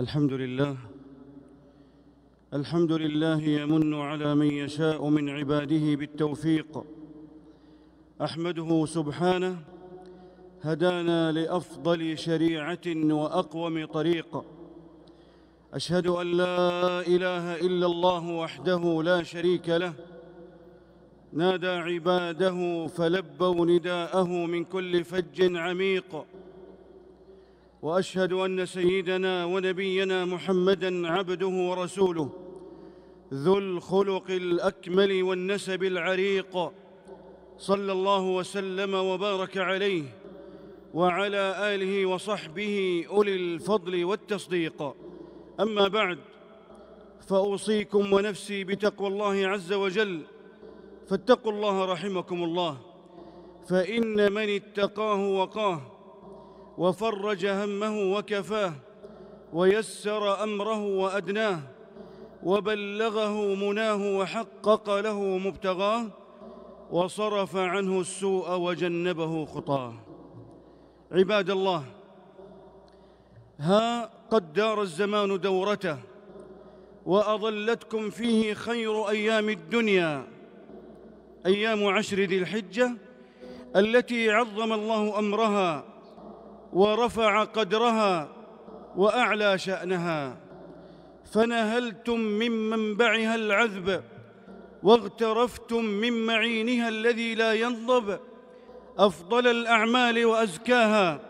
الحمد لله الحمد لله يمن على من يشاء من عباده بالتوفيق احمده سبحانه هدانا لافضل شريعه واقوم طريق اشهد ان لا اله الا الله وحده لا شريك له نادى عباده فلبوا نداءه من كل فج عميق واشهد ان سيدنا ونبينا محمدا عبده ورسوله ذو الخلق الاكمل والنسب العريق صلى الله وسلم وبارك عليه وعلى اله وصحبه اولي الفضل والتصديق اما بعد فاوصيكم ونفسي بتقوى الله عز وجل فاتقوا الله رحمكم الله فان من اتقاه وقاه وفرج همه وكفاه ويسر امره وادناه وبلغه مناه وحقق له مبتغاه وصرف عنه السوء وجنبه خطاه عباد الله ها قد دار الزمان دورته واظلتكم فيه خير ايام الدنيا ايام عشر ذي الحجه التي عظم الله امرها ورفع قدرها واعلى شانها فنهلتم من منبعها العذب واغترفتم من معينها الذي لا ينضب افضل الاعمال وازكاها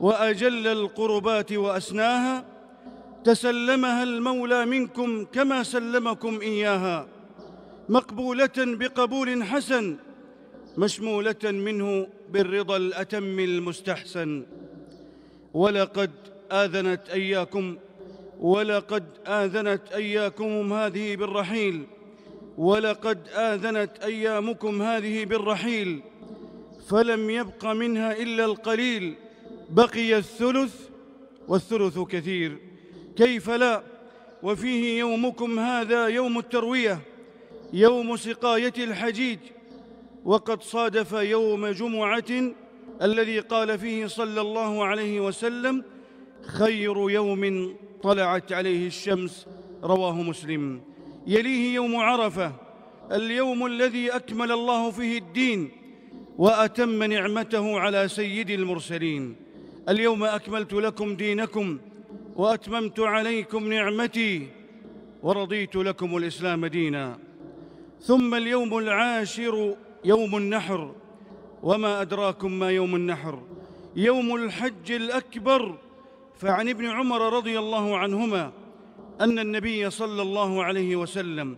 واجل القربات واسناها تسلمها المولى منكم كما سلمكم اياها مقبوله بقبول حسن مشموله منه بالرضا الاتم المستحسن ولقد آذنت أياكم ولقد آذنت أيامكم هذه بالرحيل ولقد آذنت أيامكم هذه بالرحيل فلم يبق منها إلا القليل بقي الثلث والثلث كثير كيف لا وفيه يومكم هذا يوم التروية يوم سقاية الحجيج وقد صادف يوم جمعة الذي قال فيه صلى الله عليه وسلم خير يوم طلعت عليه الشمس رواه مسلم يليه يوم عرفه اليوم الذي اكمل الله فيه الدين واتم نعمته على سيد المرسلين اليوم اكملت لكم دينكم واتممت عليكم نعمتي ورضيت لكم الاسلام دينا ثم اليوم العاشر يوم النحر وما أدراكم ما يوم النحر يوم الحج الأكبر فعن ابن عمر رضي الله عنهما أن النبي صلى الله عليه وسلم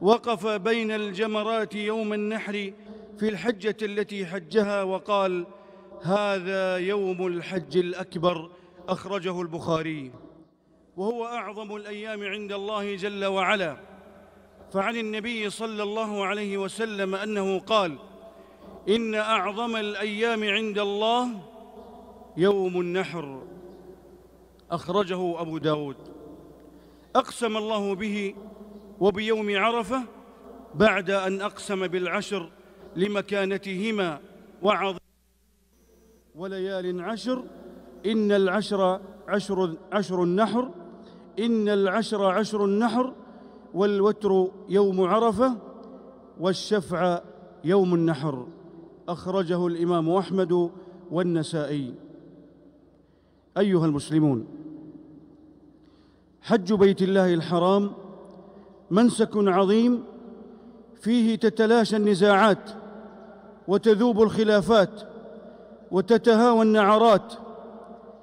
وقف بين الجمرات يوم النحر في الحجة التي حجها وقال هذا يوم الحج الأكبر أخرجه البخاري وهو أعظم الأيام عند الله جل وعلا فعن النبي صلى الله عليه وسلم أنه قال إن أعظم الأيام عند الله يوم النحر أخرجه أبو داود أقسم الله به وبيوم عرفة بعد أن أقسم بالعشر لمكانتهما وعظ وليال عشر إن العشر عشر, عشر النحر إن العشر عشر النحر والوتر يوم عرفة والشفع يوم النحر اخرجه الامام احمد والنسائي ايها المسلمون حج بيت الله الحرام منسك عظيم فيه تتلاشى النزاعات وتذوب الخلافات وتتهاوى النعرات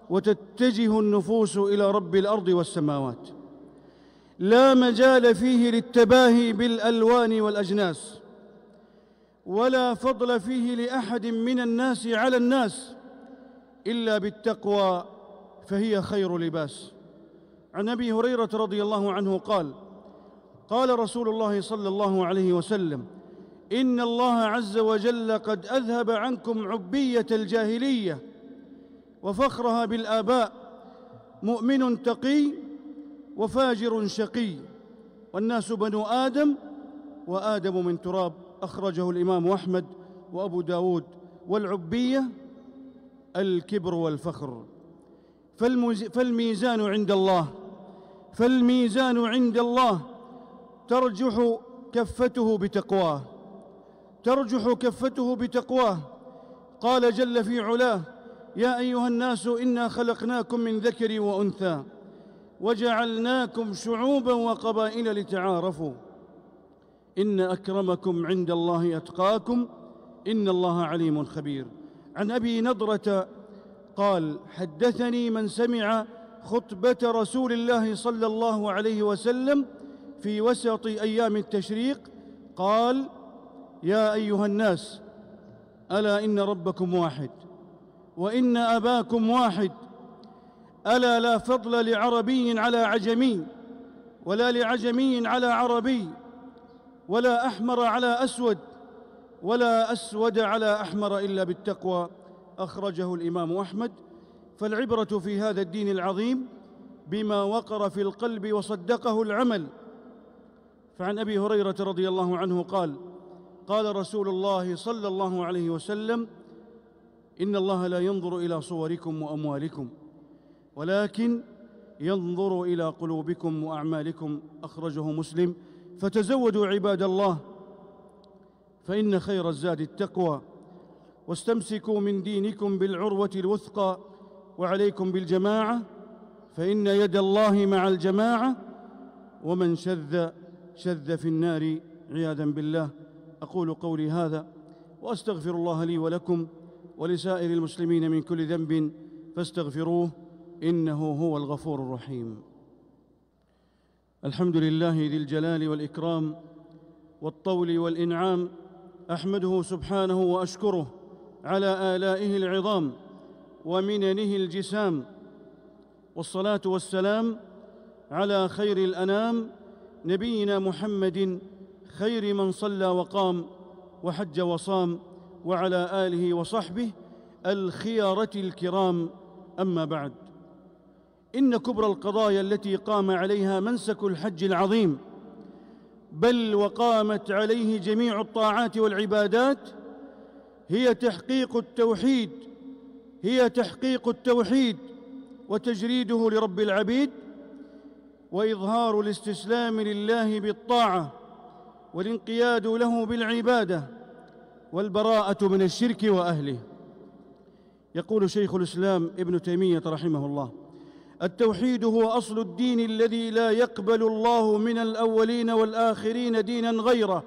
وتتجه النفوس الى رب الارض والسماوات لا مجال فيه للتباهي بالالوان والاجناس ولا فضل فيه لاحد من الناس على الناس الا بالتقوى فهي خير لباس عن ابي هريره رضي الله عنه قال قال رسول الله صلى الله عليه وسلم ان الله عز وجل قد اذهب عنكم عبيه الجاهليه وفخرها بالاباء مؤمن تقي وفاجر شقي والناس بنو ادم وادم من تراب أخرجه الإمام أحمد وأبو داود والعبية الكبر والفخر فالميزان عند الله فالميزان عند الله ترجح كفته بتقواه ترجح كفته بتقواه قال جل في علاه يا ايها الناس انا خلقناكم من ذكر وانثى وجعلناكم شعوبا وقبائل لتعارفوا إن أكرمكم عند الله أتقاكم إن الله عليم خبير عن أبي نضرة قال حدثني من سمع خطبة رسول الله صلى الله عليه وسلم في وسط أيام التشريق قال يا أيها الناس ألا إن ربكم واحد وإن أباكم واحد ألا لا فضل لعربي على عجمي ولا لعجمي على عربي ولا احمر على اسود ولا اسود على احمر الا بالتقوى اخرجه الامام احمد فالعبره في هذا الدين العظيم بما وقر في القلب وصدقه العمل فعن ابي هريره رضي الله عنه قال قال رسول الله صلى الله عليه وسلم ان الله لا ينظر الى صوركم واموالكم ولكن ينظر الى قلوبكم واعمالكم اخرجه مسلم فتزودوا عباد الله فإن خير الزاد التقوى واستمسكوا من دينكم بالعروة الوثقى وعليكم بالجماعة فإن يد الله مع الجماعة ومن شذ شذ في النار عياذا بالله أقول قولي هذا وأستغفر الله لي ولكم ولسائر المسلمين من كل ذنب فاستغفروه إنه هو الغفور الرحيم الحمد لله ذي الجلال والاكرام والطول والانعام احمده سبحانه واشكره على الائه العظام ومننه الجسام والصلاه والسلام على خير الانام نبينا محمد خير من صلى وقام وحج وصام وعلى اله وصحبه الخيره الكرام اما بعد إن كبرى القضايا التي قام عليها منسك الحج العظيم بل وقامت عليه جميع الطاعات والعبادات هي تحقيق التوحيد هي تحقيق التوحيد وتجريده لرب العبيد واظهار الاستسلام لله بالطاعه والانقياد له بالعباده والبراءه من الشرك واهله يقول شيخ الاسلام ابن تيميه رحمه الله التوحيد هو اصل الدين الذي لا يقبل الله من الاولين والاخرين دينا غيره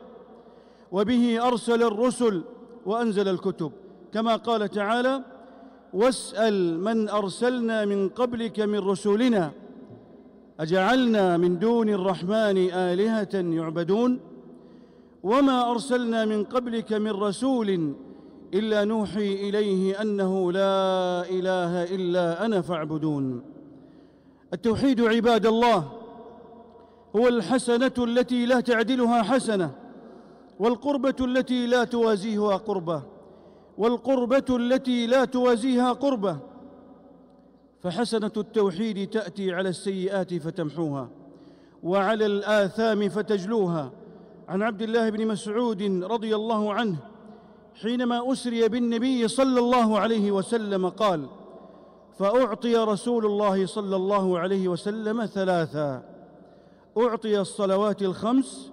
وبه ارسل الرسل وانزل الكتب كما قال تعالى واسال من ارسلنا من قبلك من رسلنا اجعلنا من دون الرحمن الهه يعبدون وما ارسلنا من قبلك من رسول الا نوحي اليه انه لا اله الا انا فاعبدون التوحيد عباد الله هو الحسنه التي لا تعدلها حسنه والقربه التي لا توازيها قربه والقربه التي لا توازيها قربه فحسنه التوحيد تاتي على السيئات فتمحوها وعلى الاثام فتجلوها عن عبد الله بن مسعود رضي الله عنه حينما اسري بالنبي صلى الله عليه وسلم قال فأعطي رسول الله صلى الله عليه وسلم ثلاثا أعطي الصلوات الخمس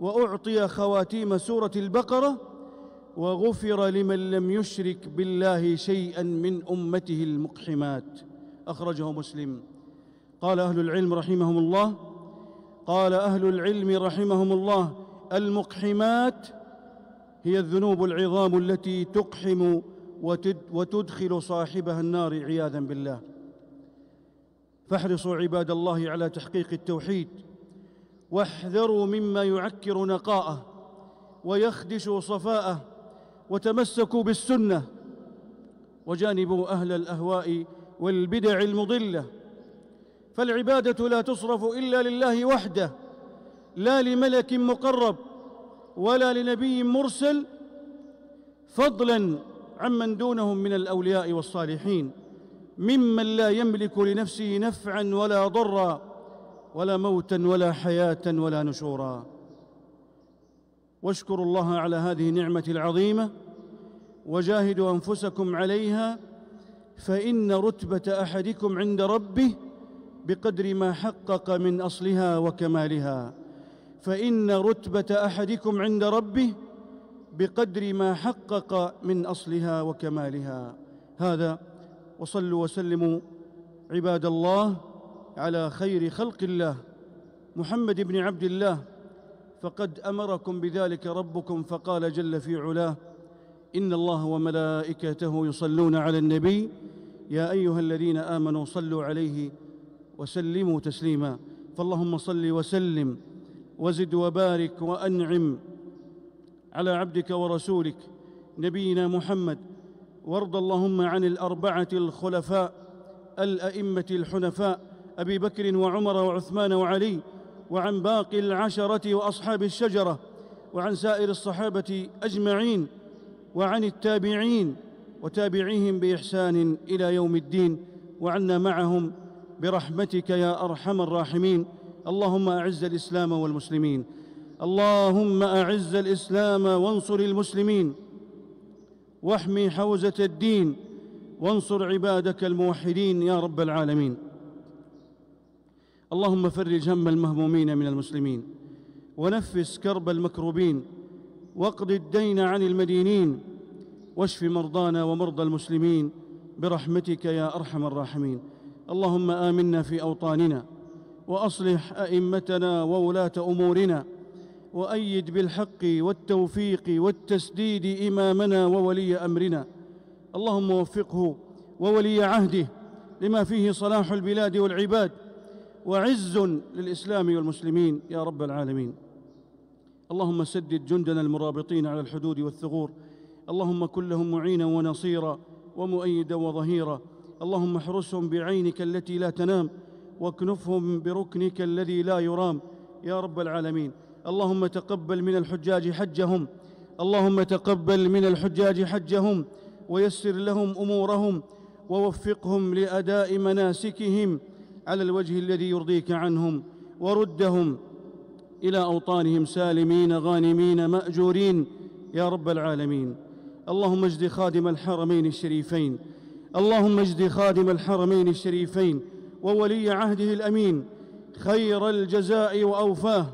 وأعطي خواتيم سورة البقرة وغفر لمن لم يشرك بالله شيئا من أمته المقحمات أخرجه مسلم قال أهل العلم رحمهم الله قال أهل العلم رحمهم الله المقحمات هي الذنوب العظام التي تقحم وتدخل صاحبها النار عياذا بالله فاحرصوا عباد الله على تحقيق التوحيد واحذروا مما يعكر نقاءه ويخدش صفاءه وتمسكوا بالسنه وجانبوا اهل الاهواء والبدع المضله فالعباده لا تصرف الا لله وحده لا لملك مقرب ولا لنبي مرسل فضلا عمن دونهم من الاولياء والصالحين ممن لا يملك لنفسه نفعا ولا ضرا ولا موتا ولا حياه ولا نشورا واشكروا الله على هذه النعمه العظيمه وجاهدوا انفسكم عليها فان رتبه احدكم عند ربه بقدر ما حقق من اصلها وكمالها فان رتبه احدكم عند ربه بقدر ما حقق من اصلها وكمالها هذا وصلوا وسلموا عباد الله على خير خلق الله محمد بن عبد الله فقد امركم بذلك ربكم فقال جل في علاه ان الله وملائكته يصلون على النبي يا ايها الذين امنوا صلوا عليه وسلموا تسليما فاللهم صل وسلم وزد وبارك وانعم على عبدك ورسولك نبينا محمد وارض اللهم عن الاربعه الخلفاء الائمه الحنفاء ابي بكر وعمر وعثمان وعلي وعن باقي العشره واصحاب الشجره وعن سائر الصحابه اجمعين وعن التابعين وتابعيهم باحسان الى يوم الدين وعنا معهم برحمتك يا ارحم الراحمين اللهم اعز الاسلام والمسلمين اللهم اعز الاسلام وانصر المسلمين واحمي حوزه الدين وانصر عبادك الموحدين يا رب العالمين اللهم فرج هم المهمومين من المسلمين ونفس كرب المكروبين واقض الدين عن المدينين واشف مرضانا ومرضى المسلمين برحمتك يا ارحم الراحمين اللهم امنا في اوطاننا واصلح ائمتنا وولاه امورنا وايد بالحق والتوفيق والتسديد امامنا وولي امرنا اللهم وفقه وولي عهده لما فيه صلاح البلاد والعباد وعز للاسلام والمسلمين يا رب العالمين اللهم سدد جندنا المرابطين على الحدود والثغور اللهم كن لهم معينا ونصيرا ومؤيدا وظهيرا اللهم احرسهم بعينك التي لا تنام واكنفهم بركنك الذي لا يرام يا رب العالمين اللهم تقبل من الحجاج حجهم اللهم تقبل من الحجاج حجهم ويسر لهم امورهم ووفقهم لاداء مناسكهم على الوجه الذي يرضيك عنهم وردهم الى اوطانهم سالمين غانمين ماجورين يا رب العالمين اللهم اجد خادم الحرمين الشريفين اللهم اجد خادم الحرمين الشريفين وولي عهده الامين خير الجزاء واوفاه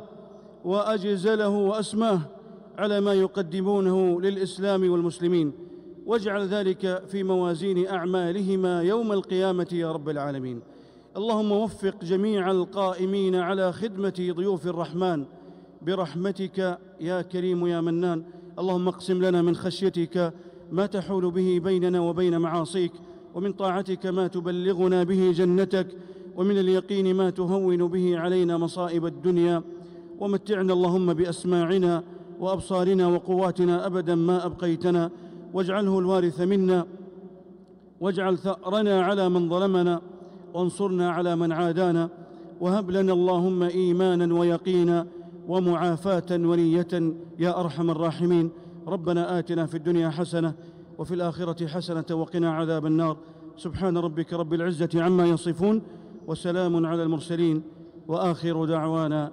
واجزله واسماه على ما يقدمونه للاسلام والمسلمين واجعل ذلك في موازين اعمالهما يوم القيامه يا رب العالمين اللهم وفق جميع القائمين على خدمه ضيوف الرحمن برحمتك يا كريم يا منان اللهم اقسم لنا من خشيتك ما تحول به بيننا وبين معاصيك ومن طاعتك ما تبلغنا به جنتك ومن اليقين ما تهون به علينا مصائب الدنيا ومتعنا اللهم باسماعنا وابصارنا وقواتنا ابدا ما ابقيتنا واجعله الوارث منا واجعل ثارنا على من ظلمنا وانصرنا على من عادانا وهب لنا اللهم ايمانا ويقينا ومعافاه ونيه يا ارحم الراحمين ربنا اتنا في الدنيا حسنه وفي الاخره حسنه وقنا عذاب النار سبحان ربك رب العزه عما يصفون وسلام على المرسلين واخر دعوانا